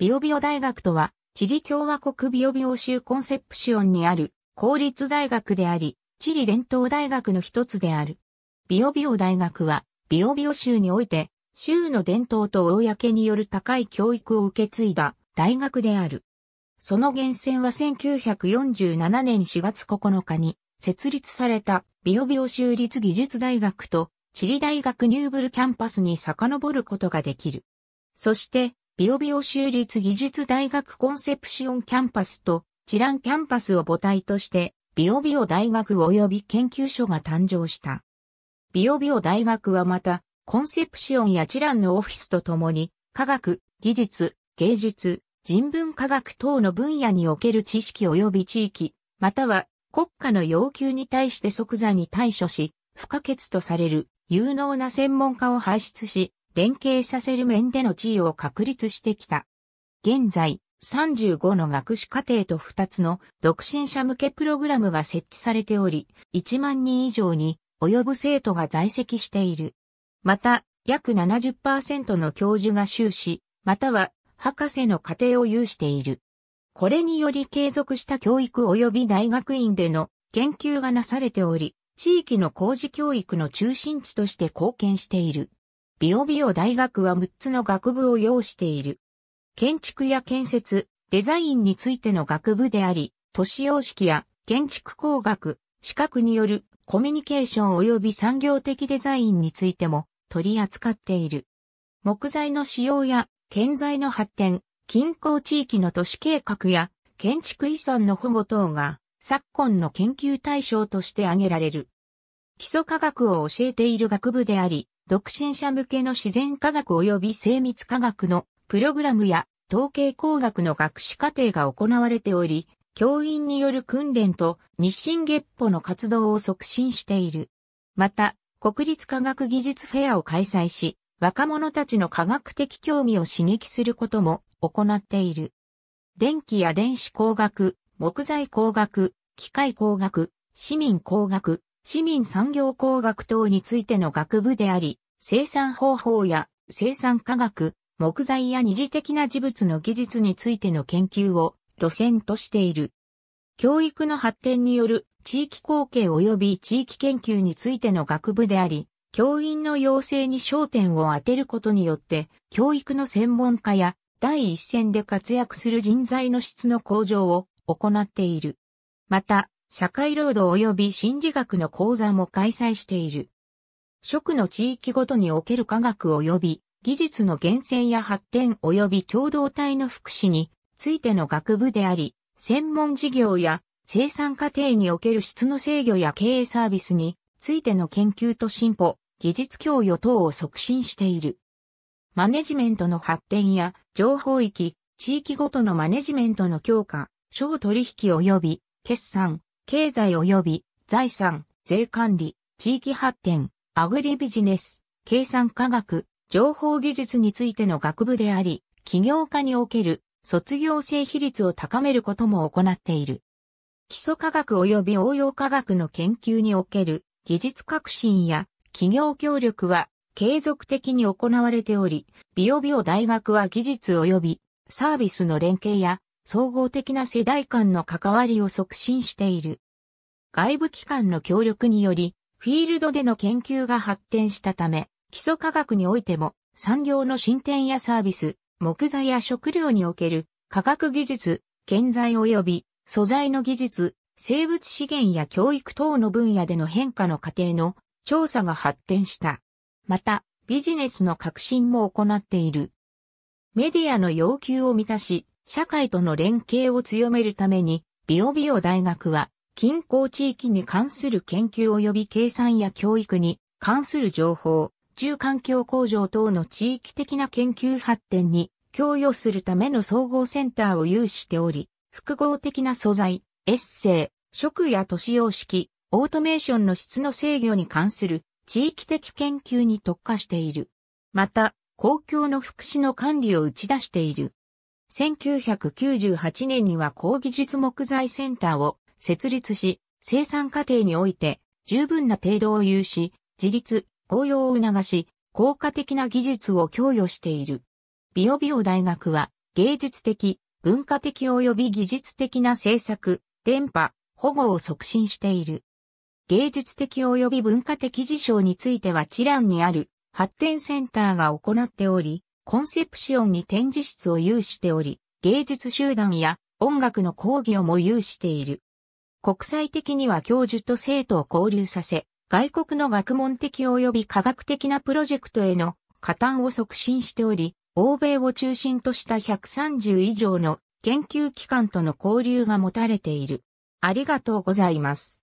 ビオビオ大学とは、チリ共和国ビオビオ州コンセプシオンにある公立大学であり、チリ伝統大学の一つである。ビオビオ大学は、ビオビオ州において、州の伝統と公による高い教育を受け継いだ大学である。その源泉は1947年4月9日に設立されたビオビオ州立技術大学とチリ大学ニューブルキャンパスに遡ることができる。そして、ビオビオ州立技術大学コンセプシオンキャンパスと、チランキャンパスを母体として、ビオビオ大学及び研究所が誕生した。ビオビオ大学はまた、コンセプシオンやチランのオフィスとともに、科学、技術、芸術、人文科学等の分野における知識及び地域、または国家の要求に対して即座に対処し、不可欠とされる有能な専門家を輩出し、連携させる面での地位を確立してきた。現在、35の学士課程と2つの独身者向けプログラムが設置されており、1万人以上に及ぶ生徒が在籍している。また、約70%の教授が修士、または博士の課程を有している。これにより継続した教育及び大学院での研究がなされており、地域の工事教育の中心地として貢献している。ビオビオ大学は6つの学部を要している。建築や建設、デザインについての学部であり、都市様式や建築工学、資格によるコミュニケーション及び産業的デザインについても取り扱っている。木材の使用や建材の発展、近郊地域の都市計画や建築遺産の保護等が昨今の研究対象として挙げられる。基礎科学を教えている学部であり、独身者向けの自然科学及び精密科学のプログラムや統計工学の学士課程が行われており、教員による訓練と日進月歩の活動を促進している。また、国立科学技術フェアを開催し、若者たちの科学的興味を刺激することも行っている。電気や電子工学、木材工学、機械工学、市民工学、市民産業工学等についての学部であり、生産方法や生産科学、木材や二次的な事物の技術についての研究を路線としている。教育の発展による地域貢献及び地域研究についての学部であり、教員の養成に焦点を当てることによって、教育の専門家や第一線で活躍する人材の質の向上を行っている。また、社会労働及び心理学の講座も開催している。職の地域ごとにおける科学及び技術の源泉や発展及び共同体の福祉についての学部であり、専門事業や生産過程における質の制御や経営サービスについての研究と進歩、技術供与等を促進している。マネジメントの発展や情報域、地域ごとのマネジメントの強化、小取引及び決算、経済及び財産、税管理、地域発展、アグリビジネス、計算科学、情報技術についての学部であり、起業家における卒業生比率を高めることも行っている。基礎科学及び応用科学の研究における技術革新や企業協力は継続的に行われており、ビオビオ大学は技術及びサービスの連携や総合的な世代間の関わりを促進している。外部機関の協力により、フィールドでの研究が発展したため、基礎科学においても産業の進展やサービス、木材や食料における科学技術、建材及び素材の技術、生物資源や教育等の分野での変化の過程の調査が発展した。また、ビジネスの革新も行っている。メディアの要求を満たし、社会との連携を強めるために、ビオビオ大学は、近郊地域に関する研究及び計算や教育に関する情報、住環境向上等の地域的な研究発展に供与するための総合センターを有しており、複合的な素材、エッセイ、食や都市様式、オートメーションの質の制御に関する地域的研究に特化している。また、公共の福祉の管理を打ち出している。1998年には高技術木材センターを設立し、生産過程において十分な程度を有し、自立、応用を促し、効果的な技術を供与している。ビオビオ大学は芸術的、文化的及び技術的な政策、伝播、保護を促進している。芸術的及び文化的事象については知覧にある発展センターが行っており、コンセプシオンに展示室を有しており、芸術集団や音楽の講義をも有している。国際的には教授と生徒を交流させ、外国の学問的及び科学的なプロジェクトへの加担を促進しており、欧米を中心とした130以上の研究機関との交流が持たれている。ありがとうございます。